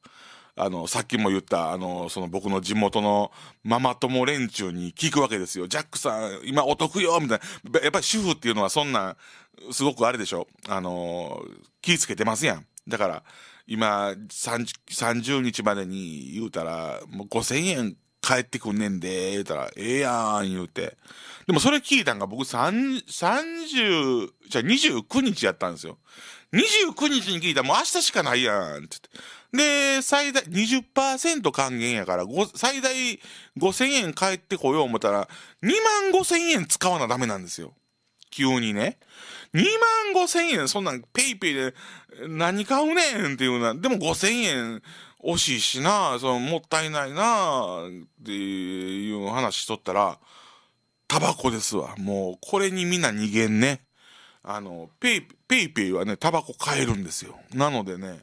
あの、さっきも言った、あの、その僕の地元のママ友連中に聞くわけですよ。ジャックさん、今お得よみたいな。やっぱり主婦っていうのはそんな、すごくあれでしょ。あの、気つけてますやん。だから、今30、日までに言うたら、もう5000円返ってくんねんで、言うたら、ええやん、言うて。でもそれ聞いたんが僕3、30、じゃ29日やったんですよ。29日に聞いたらもう明日しかないやん、ってって。で、最大20%還元やから、最大5000円返ってこよう思ったら、2万5000円使わなダメなんですよ。急にね。2万5000円、そんなんペイペイで何買うねんっていうな。でも5000円惜しいしな、そのもったいないな、っていう話しとったら、タバコですわ。もう、これにみんな逃げんね。あの、ペイ、ペイペイはね、タバコ買えるんですよ。なのでね、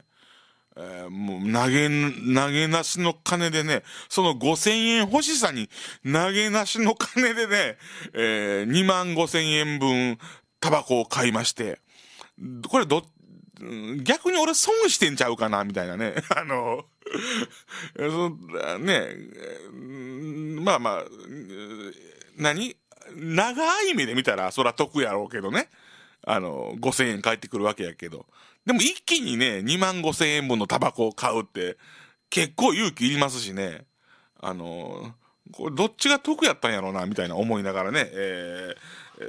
えー、もう投げ、投げなしの金でね、その5000円欲しさに投げなしの金でね、えー、2万5000円分タバコを買いまして、これど、逆に俺損してんちゃうかな、みたいなね。あの、そね、まあまあ、何長い目で見たら、そら得やろうけどね。あの、5000円返ってくるわけやけど。でも一気にね、2万5千円分のタバコを買うって、結構勇気いりますしね。あのー、これどっちが得やったんやろうな、みたいな思いながらね、え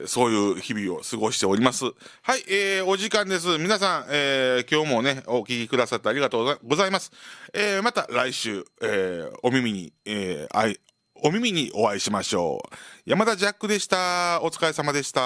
ー、そういう日々を過ごしております。はい、えー、お時間です。皆さん、えー、今日もね、お聞きくださってありがとうございます。えー、また来週、えー、お耳に、えー、お耳にお会いしましょう。山田ジャックでした。お疲れ様でした。